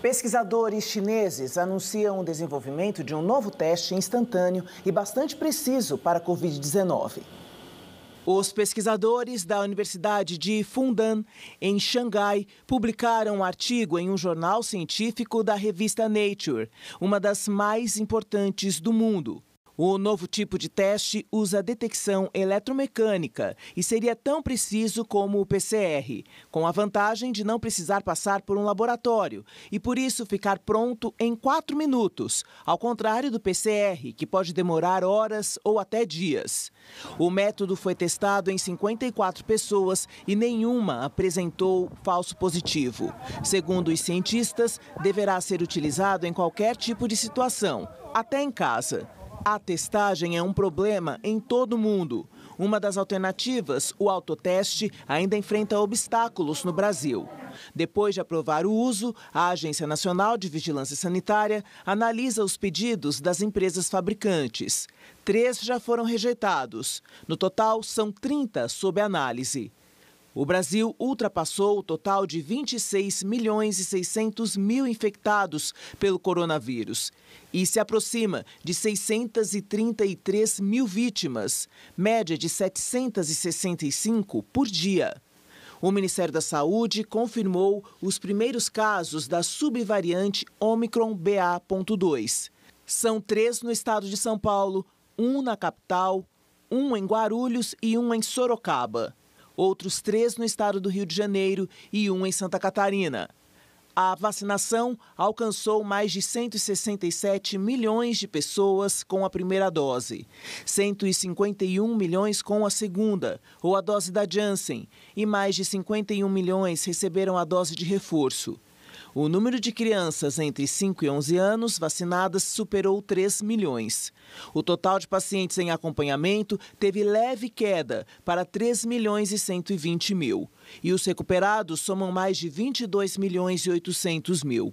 Pesquisadores chineses anunciam o desenvolvimento de um novo teste instantâneo e bastante preciso para a Covid-19. Os pesquisadores da Universidade de Fundan, em Xangai, publicaram um artigo em um jornal científico da revista Nature, uma das mais importantes do mundo. O novo tipo de teste usa detecção eletromecânica e seria tão preciso como o PCR, com a vantagem de não precisar passar por um laboratório e, por isso, ficar pronto em quatro minutos, ao contrário do PCR, que pode demorar horas ou até dias. O método foi testado em 54 pessoas e nenhuma apresentou falso positivo. Segundo os cientistas, deverá ser utilizado em qualquer tipo de situação, até em casa. A testagem é um problema em todo o mundo. Uma das alternativas, o autoteste, ainda enfrenta obstáculos no Brasil. Depois de aprovar o uso, a Agência Nacional de Vigilância Sanitária analisa os pedidos das empresas fabricantes. Três já foram rejeitados. No total, são 30 sob análise. O Brasil ultrapassou o total de 26 milhões e 600 mil infectados pelo coronavírus e se aproxima de 633 mil vítimas, média de 765 por dia. O Ministério da Saúde confirmou os primeiros casos da subvariante Omicron BA.2. São três no estado de São Paulo, um na capital, um em Guarulhos e um em Sorocaba outros três no estado do Rio de Janeiro e um em Santa Catarina. A vacinação alcançou mais de 167 milhões de pessoas com a primeira dose, 151 milhões com a segunda, ou a dose da Janssen, e mais de 51 milhões receberam a dose de reforço. O número de crianças entre 5 e 11 anos vacinadas superou 3 milhões. O total de pacientes em acompanhamento teve leve queda para 3 milhões e 120 mil. E os recuperados somam mais de 22 milhões e 800 mil.